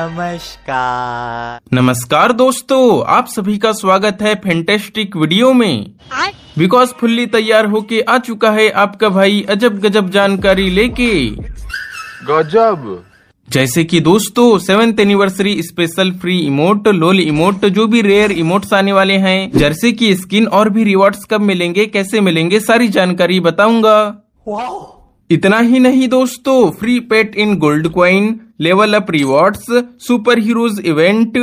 नमस्कार नमस्कार दोस्तों आप सभी का स्वागत है फैंटेस्टिक वीडियो में बिकॉज फुल्ली तैयार होके आ चुका है आपका भाई अजब गजब जानकारी लेके गजब जैसे कि दोस्तों seventh anniversary special free emote lol emote जो भी रेयर इमोट्स आने वाले हैं जर्सी की स्किन और भी रिवॉर्ड्स कब मिलेंगे कैसे मिलेंगे सारी जानकारी बताऊंगा इतना ही नहीं दोस्तों free pet in gold coin level up rewards super heroes event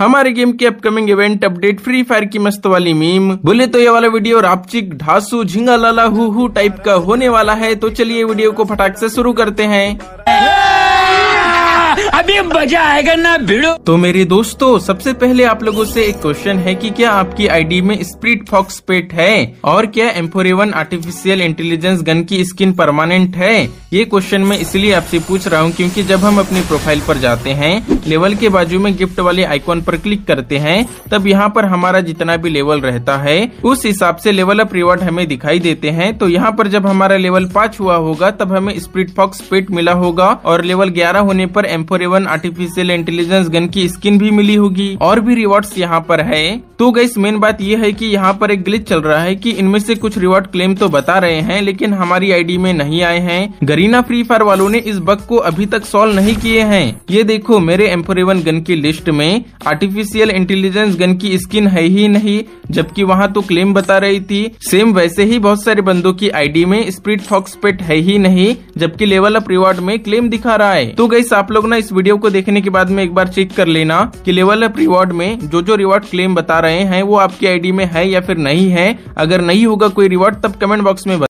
हमारे गेम के upcoming event update free fire की मस्त वाली मीम बोले तो ये वाला वीडियो रापचिक ढासू झिंगा लाला हु टाइप का होने वाला है तो चलिए वीडियो को फटाक से शुरू करते हैं अभी मजा आएगा ना भिड़ो तो मेरे दोस्तों सबसे पहले आप लोगों से एक क्वेश्चन है कि क्या आपकी आईडी में स्प्रिट फॉक्स पेट है और क्या एम्फोरेवन आर्टिफिशियल इंटेलिजेंस गन की स्किन परमानेंट है ये क्वेश्चन मैं इसलिए आपसे पूछ रहा हूँ क्योंकि जब हम अपनी प्रोफाइल पर जाते हैं लेवल के बाजू में गिफ्ट वाले आइकॉन पर क्लिक करते हैं तब यहाँ पर हमारा जितना भी लेवल रहता है उस हिसाब से लेवल अप रिवॉर्ड हमें दिखाई देते हैं तो यहाँ पर जब हमारा लेवल पाँच हुआ होगा तब हमें स्प्रिट फॉक्स पेट मिला होगा और लेवल ग्यारह होने पर एम्फोरेवन वन आर्टिफिशियल इंटेलिजेंस गन की स्किन भी मिली होगी और भी रिवॉर्ड यहाँ पर है तो गई मेन बात ये है की यहाँ पर एक ग्लिच चल रहा है की इनमें से कुछ रिवॉर्ड क्लेम तो बता रहे हैं लेकिन हमारी आई में नहीं आए हैं गरीना फ्री फायर वालों ने इस बग को अभी तक सोल्व नहीं किए हैं ये देखो मेरे एम्फोरेवन गन की लिस्ट में आर्टिफिशियल इंटेलिजेंस गन की स्किन है ही नहीं जबकि वहाँ तो क्लेम बता रही थी सेम वैसे ही बहुत सारे बंदों की आईडी में स्प्रिट फॉक्स पेट है ही नहीं जबकि लेवल अप रिवॉर्ड में क्लेम दिखा रहा है तो गई आप लोग ना इस वीडियो वीडियो को देखने के बाद में एक बार चेक कर लेना कि लेवल अप रिवॉर्ड में जो जो रिवॉर्ड क्लेम बता रहे हैं वो आपकी आईडी में है या फिर नहीं है अगर नहीं होगा कोई रिवॉर्ड तब कमेंट बॉक्स में